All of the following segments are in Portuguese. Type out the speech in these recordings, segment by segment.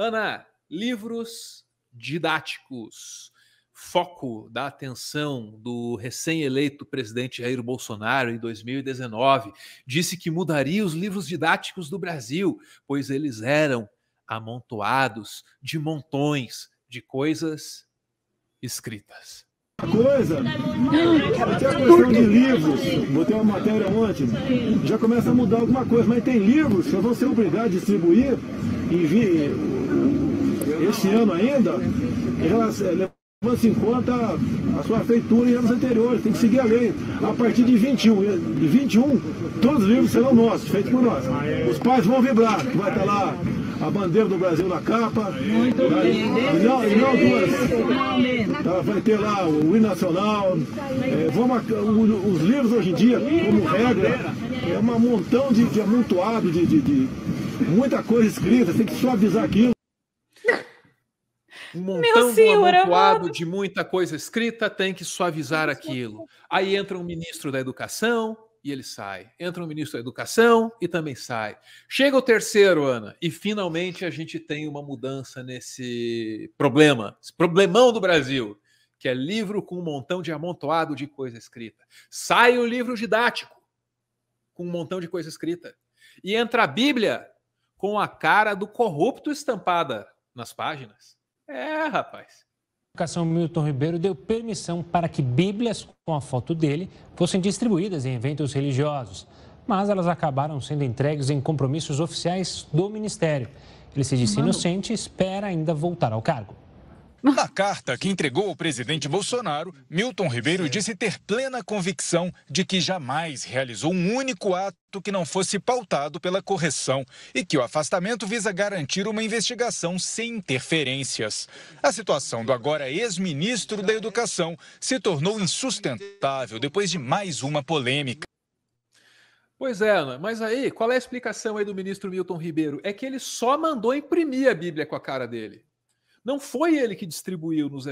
Ana, livros didáticos. Foco da atenção do recém-eleito presidente Jair Bolsonaro em 2019. Disse que mudaria os livros didáticos do Brasil, pois eles eram amontoados de montões de coisas escritas coisa. Até a questão de livros, botei uma matéria ontem, já começa a mudar alguma coisa, mas tem livros que eu vou ser obrigado a distribuir e vir esse ano ainda, levando-se em conta a sua feitura em anos anteriores, tem que seguir a lei. A partir de 21, de 21 todos os livros serão nossos, feitos por nós. Os pais vão vibrar, que vai estar lá a bandeira do Brasil na capa. Muito bem. E não, e não duas. Tá, vai ter lá o hino nacional. É, vamos, os livros hoje em dia, como regra, é um montão de, de amontoado, de, de, de muita coisa escrita, tem que suavizar aquilo um montão de amontoado de muita coisa escrita tem que suavizar aquilo. Aí entra um ministro da educação e ele sai. Entra um ministro da educação e também sai. Chega o terceiro, Ana, e finalmente a gente tem uma mudança nesse problema, esse problemão do Brasil, que é livro com um montão de amontoado de coisa escrita. Sai o livro didático com um montão de coisa escrita e entra a Bíblia com a cara do corrupto estampada nas páginas. É, rapaz. A educação Milton Ribeiro deu permissão para que Bíblias com a foto dele fossem distribuídas em eventos religiosos, mas elas acabaram sendo entregues em compromissos oficiais do Ministério. Ele se disse Mano. inocente e espera ainda voltar ao cargo. Na carta que entregou ao presidente Bolsonaro, Milton Ribeiro disse ter plena convicção de que jamais realizou um único ato que não fosse pautado pela correção e que o afastamento visa garantir uma investigação sem interferências. A situação do agora ex-ministro da Educação se tornou insustentável depois de mais uma polêmica. Pois é, Ana, mas aí, qual é a explicação aí do ministro Milton Ribeiro? É que ele só mandou imprimir a Bíblia com a cara dele. Não foi ele que distribuiu nos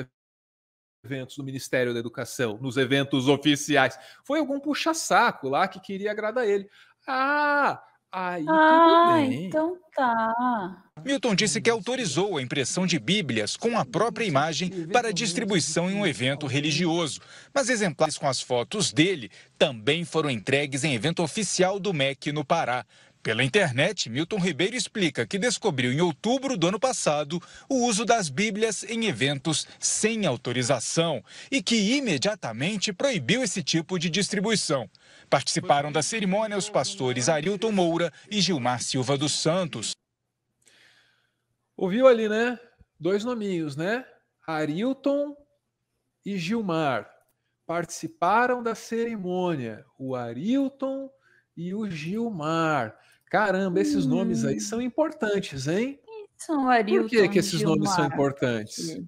eventos do Ministério da Educação, nos eventos oficiais. Foi algum puxa-saco lá que queria agradar ele. Ah, Aí, ah, então tá. Milton disse que autorizou a impressão de Bíblias com a própria imagem para distribuição em um evento religioso, mas exemplares com as fotos dele também foram entregues em evento oficial do MEC no Pará. Pela internet, Milton Ribeiro explica que descobriu em outubro do ano passado o uso das Bíblias em eventos sem autorização e que imediatamente proibiu esse tipo de distribuição. Participaram da cerimônia os pastores Arilton Moura e Gilmar Silva dos Santos. Ouviu ali, né? Dois nominhos, né? Arilton e Gilmar participaram da cerimônia, o Arilton e o Gilmar. Caramba, esses hum. nomes aí hum. são importantes, hein? São Por que, que esses Gilmar. nomes são importantes? Né?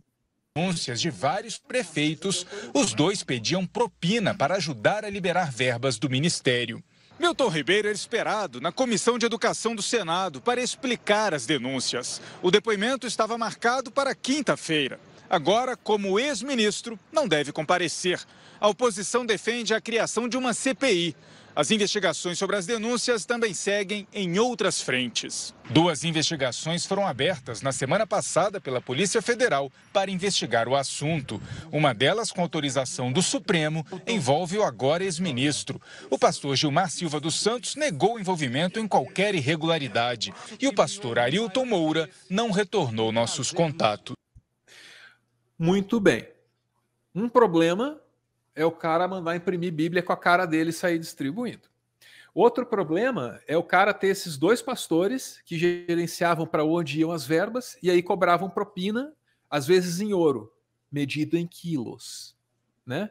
Denúncias de vários prefeitos, os dois pediam propina para ajudar a liberar verbas do ministério. Milton Ribeiro era esperado na Comissão de Educação do Senado para explicar as denúncias. O depoimento estava marcado para quinta-feira. Agora, como ex-ministro, não deve comparecer. A oposição defende a criação de uma CPI. As investigações sobre as denúncias também seguem em outras frentes. Duas investigações foram abertas na semana passada pela Polícia Federal para investigar o assunto. Uma delas, com autorização do Supremo, envolve o agora ex-ministro. O pastor Gilmar Silva dos Santos negou envolvimento em qualquer irregularidade e o pastor Arilton Moura não retornou nossos contatos. Muito bem. Um problema é o cara mandar imprimir Bíblia com a cara dele e sair distribuindo. Outro problema é o cara ter esses dois pastores que gerenciavam para onde iam as verbas e aí cobravam propina, às vezes em ouro, medida em quilos, né?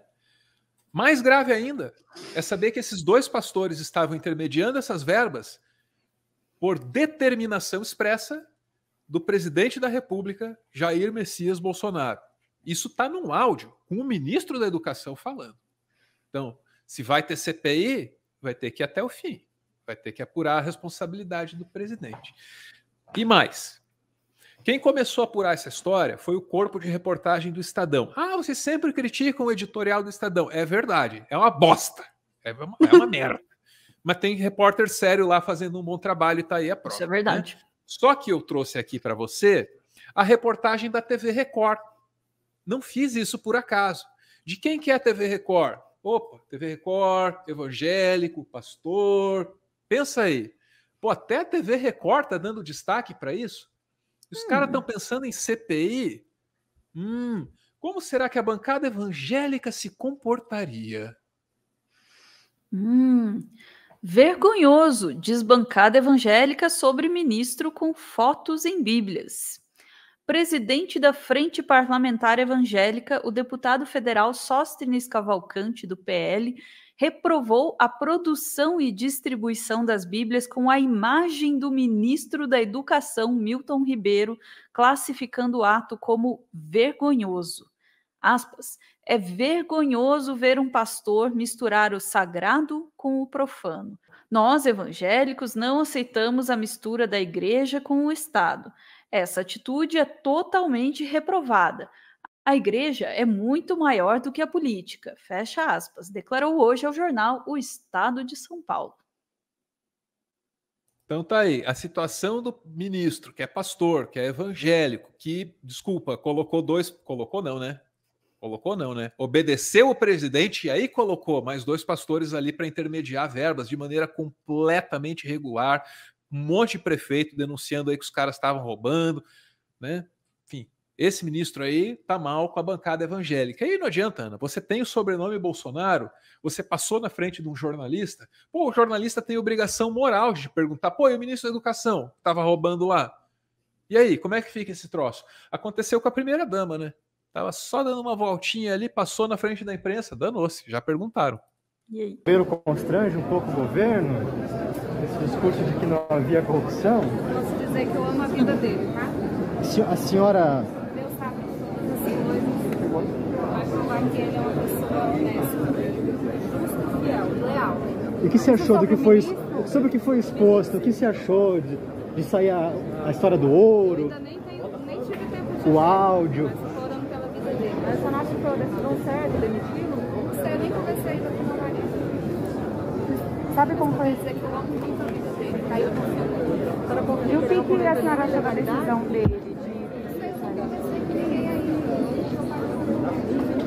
Mais grave ainda é saber que esses dois pastores estavam intermediando essas verbas por determinação expressa do presidente da República, Jair Messias Bolsonaro. Isso está num áudio com o ministro da Educação falando. Então, se vai ter CPI, vai ter que ir até o fim, vai ter que apurar a responsabilidade do presidente. E mais, quem começou a apurar essa história foi o corpo de reportagem do Estadão. Ah, vocês sempre criticam o editorial do Estadão. É verdade, é uma bosta, é uma, é uma merda. Mas tem repórter sério lá fazendo um bom trabalho e tá aí a prova. Isso é verdade. Né? Só que eu trouxe aqui para você a reportagem da TV Record, não fiz isso por acaso. De quem que é a TV Record? Opa, TV Record, evangélico, pastor. Pensa aí. Pô, até a TV Record tá dando destaque para isso? Os hum. caras estão pensando em CPI? Hum, como será que a bancada evangélica se comportaria? Hum, vergonhoso, desbancada evangélica sobre ministro com fotos em Bíblias presidente da Frente Parlamentar Evangélica, o deputado federal Sóstenes Cavalcante, do PL, reprovou a produção e distribuição das Bíblias com a imagem do ministro da Educação, Milton Ribeiro, classificando o ato como vergonhoso. Aspas, é vergonhoso ver um pastor misturar o sagrado com o profano. Nós, evangélicos, não aceitamos a mistura da igreja com o Estado. Essa atitude é totalmente reprovada. A igreja é muito maior do que a política, fecha aspas, declarou hoje ao jornal O Estado de São Paulo. Então tá aí, a situação do ministro, que é pastor, que é evangélico, que, desculpa, colocou dois, colocou não, né? Colocou não, né? Obedeceu o presidente e aí colocou mais dois pastores ali para intermediar verbas de maneira completamente regular um monte de prefeito denunciando aí que os caras estavam roubando, né? Enfim, esse ministro aí tá mal com a bancada evangélica. E não adianta, Ana. Você tem o sobrenome Bolsonaro, você passou na frente de um jornalista. Pô, o jornalista tem obrigação moral de perguntar: pô, e o ministro da Educação tava roubando lá? E aí, como é que fica esse troço? Aconteceu com a primeira dama, né? Tava só dando uma voltinha ali, passou na frente da imprensa, danou-se, já perguntaram. E aí? O constrange um pouco o governo? esse discurso de que não havia corrupção. Posso dizer que eu amo a vida dele, tá? Se, a senhora. Deus sabe todas as coisas. Vai provar que ele é uma pessoa honesta, fiel, leal. E o que você achou do que foi, sobre o que foi exposto? O que você achou de, de sair a, a história do ouro? Eu ainda nem, tenho, nem tive tempo de O áudio. Mas eu orando pela vida dele. Mas você não acha que o não serve demitido? Não sei, eu nem comecei ainda com sabe como foi? E o que, que a senhora achou da decisão dele?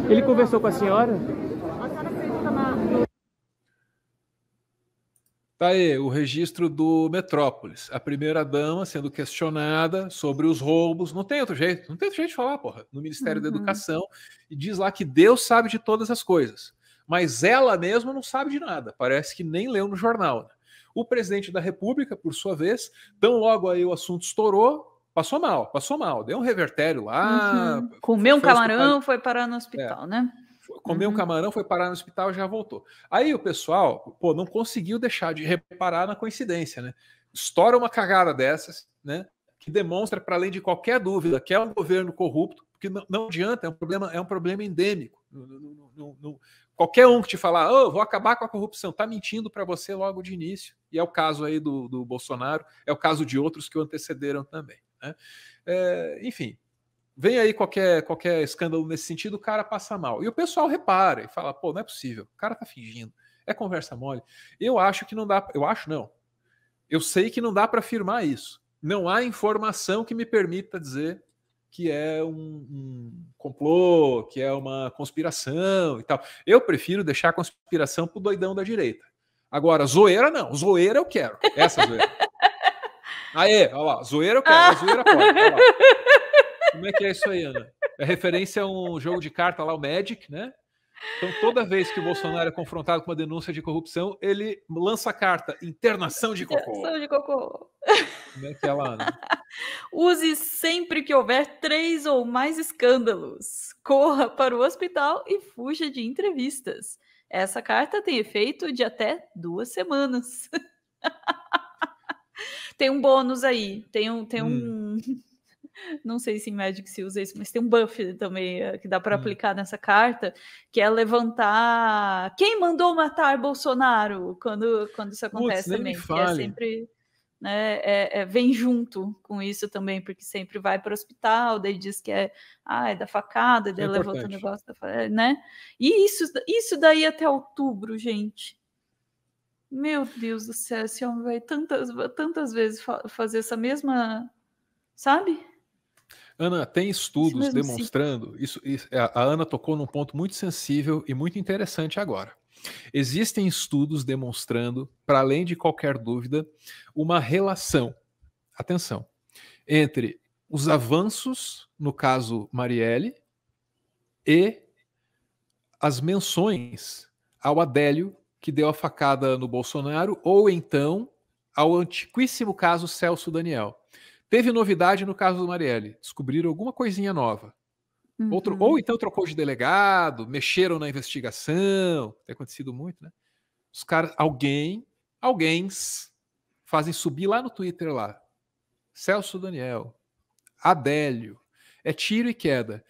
Ele conversou com a senhora? Tá aí o registro do Metrópolis. A primeira dama sendo questionada sobre os roubos. Não tem outro jeito, não tem outro jeito de falar, porra. No Ministério uhum. da Educação. E diz lá que Deus sabe de todas as coisas mas ela mesma não sabe de nada, parece que nem leu no jornal. Né? O presidente da República, por sua vez, tão logo aí o assunto estourou, passou mal, passou mal, deu um revertério lá. Uhum. Comeu um camarão, foi parar no hospital, é. né? Comeu uhum. um camarão, foi parar no hospital e já voltou. Aí o pessoal, pô, não conseguiu deixar de reparar na coincidência, né? Estoura uma cagada dessas, né? Que demonstra, para além de qualquer dúvida, que é um governo corrupto, porque não, não adianta, é um problema, é um problema endêmico. No, no, qualquer um que te falar, oh, vou acabar com a corrupção, tá mentindo para você logo de início. E é o caso aí do, do Bolsonaro, é o caso de outros que o antecederam também. Né? É, enfim, vem aí qualquer, qualquer escândalo nesse sentido, o cara passa mal. E o pessoal repara e fala, pô, não é possível, o cara tá fingindo, é conversa mole. Eu acho que não dá, eu acho não. Eu sei que não dá para afirmar isso. Não há informação que me permita dizer que é um, um, complô, que é uma conspiração e tal. Eu prefiro deixar a conspiração pro doidão da direita. Agora, zoeira não, zoeira eu quero. Essa zoeira. Aê, olha lá, zoeira eu quero, zoeira pode. Como é que é isso aí, Ana? É referência a um jogo de carta lá, o Magic, né? Então, toda vez que o Bolsonaro é confrontado com uma denúncia de corrupção, ele lança a carta Internação de Cocô. Internação de Cocô. Como é que é lá? Né? Use sempre que houver três ou mais escândalos. Corra para o hospital e fuja de entrevistas. Essa carta tem efeito de até duas semanas. tem um bônus aí, tem um. Tem hum. um... Não sei se em Magic se usa isso, mas tem um buff também eh, que dá para hum. aplicar nessa carta, que é levantar quem mandou matar Bolsonaro quando, quando isso acontece também. Me é fale. é sempre né, é, é, vem junto com isso também, porque sempre vai para o hospital, daí diz que é, ah, é da facada, é daí levanta o negócio, é, né? E isso, isso daí até outubro, gente. Meu Deus do céu, esse homem vai tantas, tantas vezes fazer essa mesma, sabe? Ana, tem estudos demonstrando, isso, isso é, a Ana tocou num ponto muito sensível e muito interessante agora. Existem estudos demonstrando, para além de qualquer dúvida, uma relação, atenção, entre os avanços, no caso Marielle, e as menções ao Adélio, que deu a facada no Bolsonaro, ou então ao antiquíssimo caso Celso Daniel. Teve novidade no caso do Marielle, descobriram alguma coisinha nova. Uhum. Outro, ou então trocou de delegado, mexeram na investigação, tem acontecido muito, né? Os caras, alguém, alguém fazem subir lá no Twitter lá. Celso Daniel, Adélio, é tiro e queda.